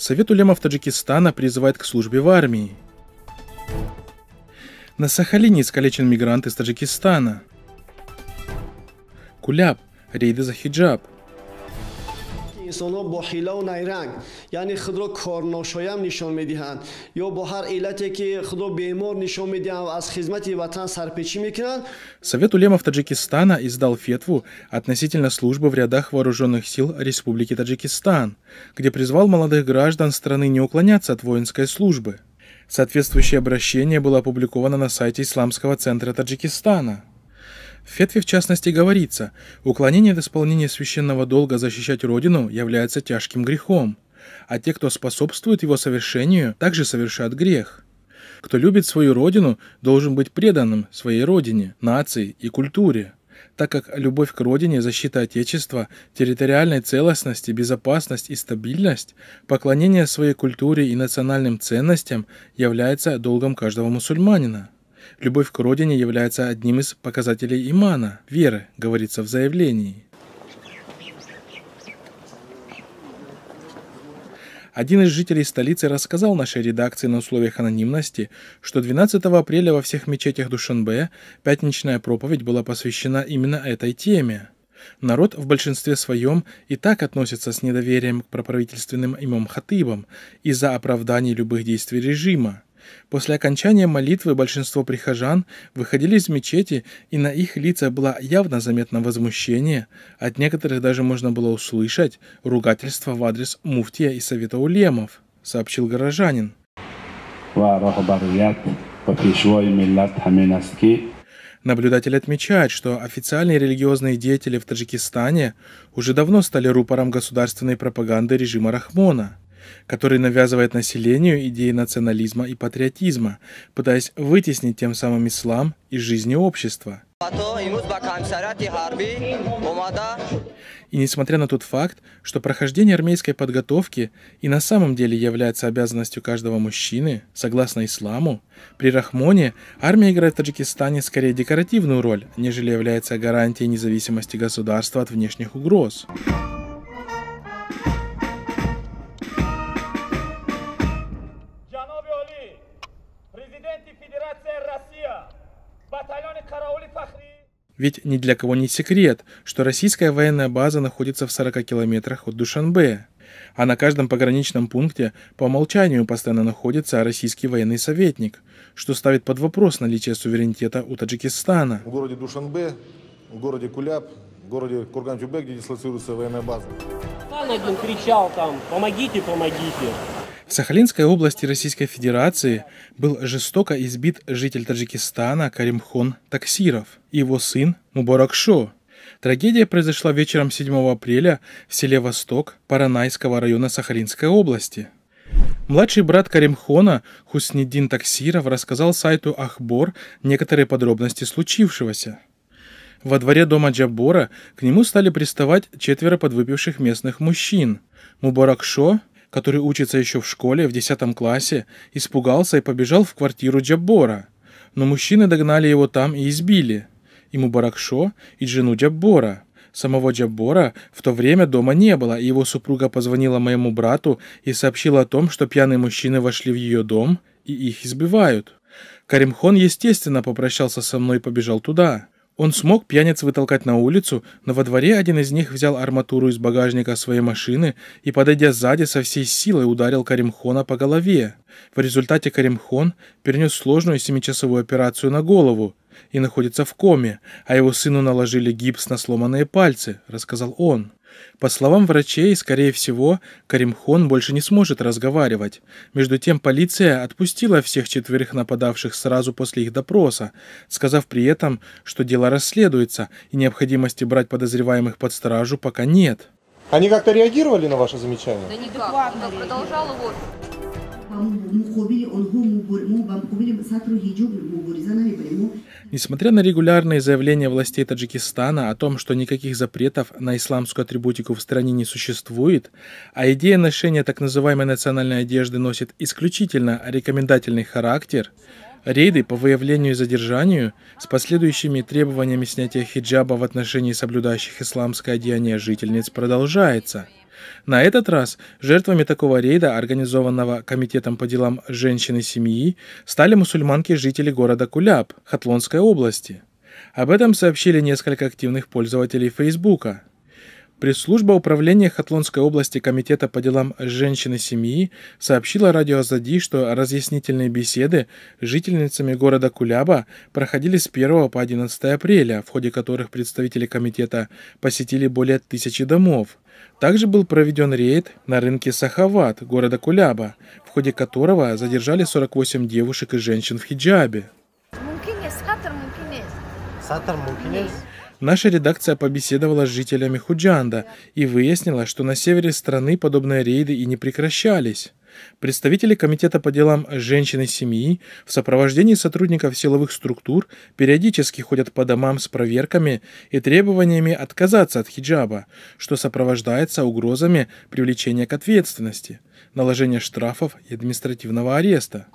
Совет улемов Таджикистана призывает к службе в армии. На Сахалине искалечен мигрант из Таджикистана. Куляп. Рейды за хиджаб инсонҳо бо ҳилаву найранг яъне худро корношоям нишон медиҳанд ё бо ҳар иллате ки худро бемор нишон медиҳанд аз хизмати ватан сарпечӣ мекунанд совет улемов таджикистана издал фетву относительно службы в рядах вооруженных сил республики таджикистан где призвал молодых граждан страны не уклоняться от воинской службы Соответствующее обращение было опубликовано на сайте Исламского центра Таджикистана. В фетве, в частности, говорится, уклонение от исполнения священного долга защищать Родину является тяжким грехом, а те, кто способствует его совершению, также совершат грех. Кто любит свою Родину, должен быть преданным своей Родине, нации и культуре так как любовь к родине, защита Отечества, территориальной целостности, безопасность и стабильность, поклонение своей культуре и национальным ценностям является долгом каждого мусульманина. Любовь к родине является одним из показателей имана, веры, говорится в заявлении. Один из жителей столицы рассказал нашей редакции на условиях анонимности, что 12 апреля во всех мечетях Душанбе пятничная проповедь была посвящена именно этой теме. Народ в большинстве своем и так относится с недоверием к проправительственным имам-хатыбам из-за оправданий любых действий режима. После окончания молитвы большинство прихожан выходили из мечети, и на их лицах было явно заметно возмущение. От некоторых даже можно было услышать ругательство в адрес муфтия и совета улемов, сообщил горожанин. Наблюдатель отмечает, что официальные религиозные деятели в Таджикистане уже давно стали рупором государственной пропаганды режима Рахмона – который навязывает населению идеи национализма и патриотизма, пытаясь вытеснить тем самым ислам из жизни общества. И несмотря на тот факт, что прохождение армейской подготовки и на самом деле является обязанностью каждого мужчины, согласно исламу, при Рахмоне армия играет в Таджикистане скорее декоративную роль, нежели является гарантией независимости государства от внешних угроз. Ведь ни для кого не секрет, что российская военная база находится в 40 километрах от Душанбе. А на каждом пограничном пункте по умолчанию постоянно находится российский военный советник, что ставит под вопрос наличие суверенитета у Таджикистана. В городе Душанбе, в городе Куляб, в городе курган где дислоцируется военная база. Стан один кричал там «помогите, помогите». В Сахалинской области Российской Федерации был жестоко избит житель Таджикистана Каримхон Таксиров и его сын Мубаракшо. Трагедия произошла вечером 7 апреля в селе Восток Паранайского района Сахалинской области. Младший брат Каримхона Хуснидин Таксиров рассказал сайту Ахбор некоторые подробности случившегося. Во дворе дома Джабора к нему стали приставать четверо подвыпивших местных мужчин. Мубаракшо, который учится еще в школе в 10 классе, испугался и побежал в квартиру Джаббора. Но мужчины догнали его там и избили. И Мубаракшо, и жену Джаббора. Самого Джаббора в то время дома не было, и его супруга позвонила моему брату и сообщила о том, что пьяные мужчины вошли в ее дом и их избивают. Каримхон, естественно, попрощался со мной и побежал туда. Он смог пьяниц вытолкать на улицу, но во дворе один из них взял арматуру из багажника своей машины и, подойдя сзади, со всей силой ударил Каримхона по голове. В результате Каримхон перенес сложную семичасовую операцию на голову и находится в коме, а его сыну наложили гипс на сломанные пальцы», — рассказал он. По словам врачей, скорее всего, Каримхон больше не сможет разговаривать. Между тем, полиция отпустила всех четверых нападавших сразу после их допроса, сказав при этом, что дело расследуется и необходимости брать подозреваемых под стражу пока нет. Они как-то реагировали на ваше замечание? Да никак, он продолжал его Несмотря на регулярные заявления властей Таджикистана о том, что никаких запретов на исламскую атрибутику в стране не существует, а идея ношения так называемой национальной одежды носит исключительно рекомендательный характер, рейды по выявлению и задержанию с последующими требованиями снятия хиджаба в отношении соблюдающих исламское одеяние жительниц продолжается – на этот раз жертвами такого рейда, организованного Комитетом по делам женщин и семьи, стали мусульманки-жители города Куляб, Хатлонской области. Об этом сообщили несколько активных пользователей Фейсбука – Пресс-служба управления Хатлонской области Комитета по делам женщины и семьи сообщила радио Азади, что разъяснительные беседы с жительницами города Куляба проходили с 1 по 11 апреля, в ходе которых представители комитета посетили более тысячи домов. Также был проведен рейд на рынке Сахават города Куляба, в ходе которого задержали 48 девушек и женщин в хиджабе. Сатар Мукинес. Наша редакция побеседовала с жителями Худжанда и выяснила, что на севере страны подобные рейды и не прекращались. Представители Комитета по делам женщин и семьи в сопровождении сотрудников силовых структур периодически ходят по домам с проверками и требованиями отказаться от хиджаба, что сопровождается угрозами привлечения к ответственности, наложения штрафов и административного ареста.